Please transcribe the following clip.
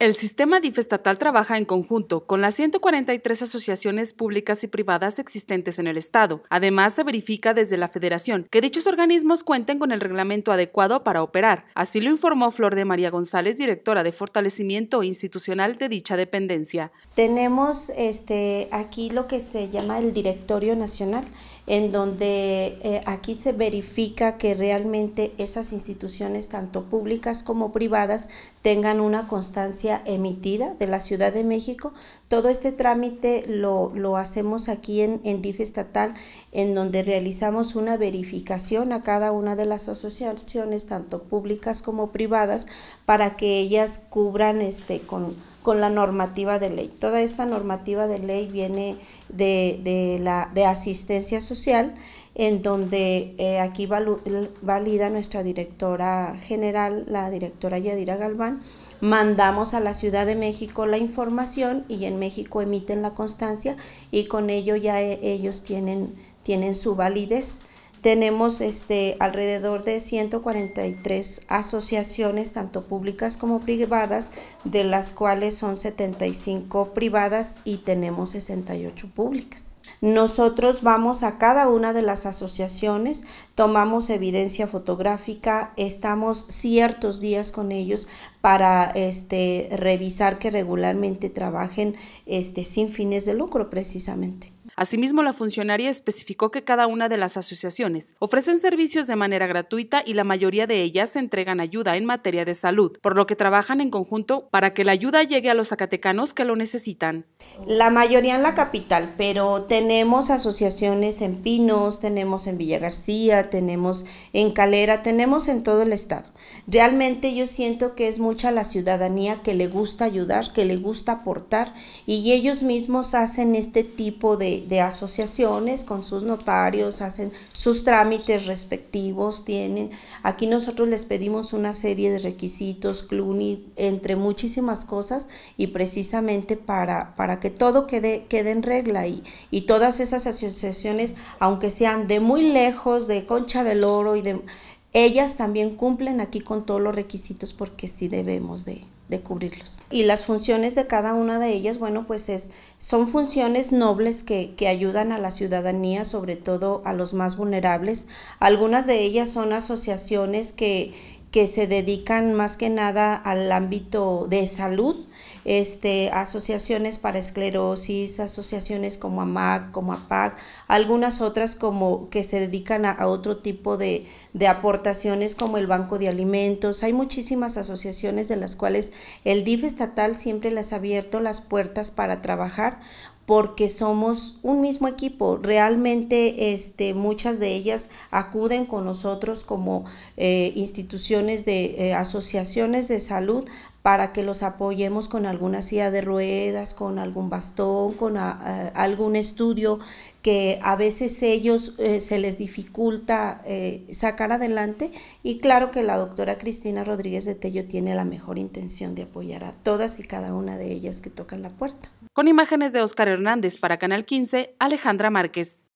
El sistema DIF estatal trabaja en conjunto con las 143 asociaciones públicas y privadas existentes en el Estado. Además, se verifica desde la Federación que dichos organismos cuenten con el reglamento adecuado para operar. Así lo informó Flor de María González, directora de Fortalecimiento Institucional de dicha dependencia. Tenemos este, aquí lo que se llama el Directorio Nacional, en donde eh, aquí se verifica que realmente esas instituciones, tanto públicas como privadas, tengan una constancia emitida de la Ciudad de México. Todo este trámite lo, lo hacemos aquí en, en DIF estatal, en donde realizamos una verificación a cada una de las asociaciones, tanto públicas como privadas, para que ellas cubran este con con la normativa de ley. Toda esta normativa de ley viene de, de la, de asistencia social, en donde eh, aquí valida nuestra directora general, la directora Yadira Galván, mandamos a la Ciudad de México la información y en México emiten la constancia y con ello ya eh, ellos tienen, tienen su validez tenemos este, alrededor de 143 asociaciones, tanto públicas como privadas, de las cuales son 75 privadas y tenemos 68 públicas. Nosotros vamos a cada una de las asociaciones, tomamos evidencia fotográfica, estamos ciertos días con ellos para este, revisar que regularmente trabajen este, sin fines de lucro precisamente. Asimismo, la funcionaria especificó que cada una de las asociaciones ofrecen servicios de manera gratuita y la mayoría de ellas entregan ayuda en materia de salud, por lo que trabajan en conjunto para que la ayuda llegue a los zacatecanos que lo necesitan. La mayoría en la capital, pero tenemos asociaciones en Pinos, tenemos en Villa García, tenemos en Calera, tenemos en todo el estado. Realmente yo siento que es mucha la ciudadanía que le gusta ayudar, que le gusta aportar y ellos mismos hacen este tipo de, de asociaciones con sus notarios, hacen sus trámites respectivos, tienen, aquí nosotros les pedimos una serie de requisitos, CLUNY, entre muchísimas cosas y precisamente para, para que todo quede, quede en regla y, y todas esas asociaciones, aunque sean de muy lejos, de Concha del Oro y de ellas también cumplen aquí con todos los requisitos porque sí debemos de, cubrirlos. Y las funciones de cada una de ellas, bueno, pues es, son funciones nobles que, que, ayudan a la ciudadanía, sobre todo a los más vulnerables. Algunas de ellas son asociaciones que, que se dedican más que nada al ámbito de salud, este, asociaciones para esclerosis, asociaciones como AMAC, como APAC, algunas otras como que se dedican a, otro tipo de, aportaciones como el Banco de Alimentos. Hay muchísimas asociaciones de las cuales el DIF estatal siempre les ha abierto las puertas para trabajar porque somos un mismo equipo. Realmente este, muchas de ellas acuden con nosotros como eh, instituciones de eh, asociaciones de salud para que los apoyemos con alguna silla de ruedas, con algún bastón, con ah, ah, algún estudio que a veces ellos eh, se les dificulta eh, sacar adelante. Y claro que la doctora Cristina Rodríguez de Tello tiene la mejor intención de apoyar a todas y cada una de ellas que tocan la puerta. Con imágenes de Óscar Hernández para Canal 15, Alejandra Márquez.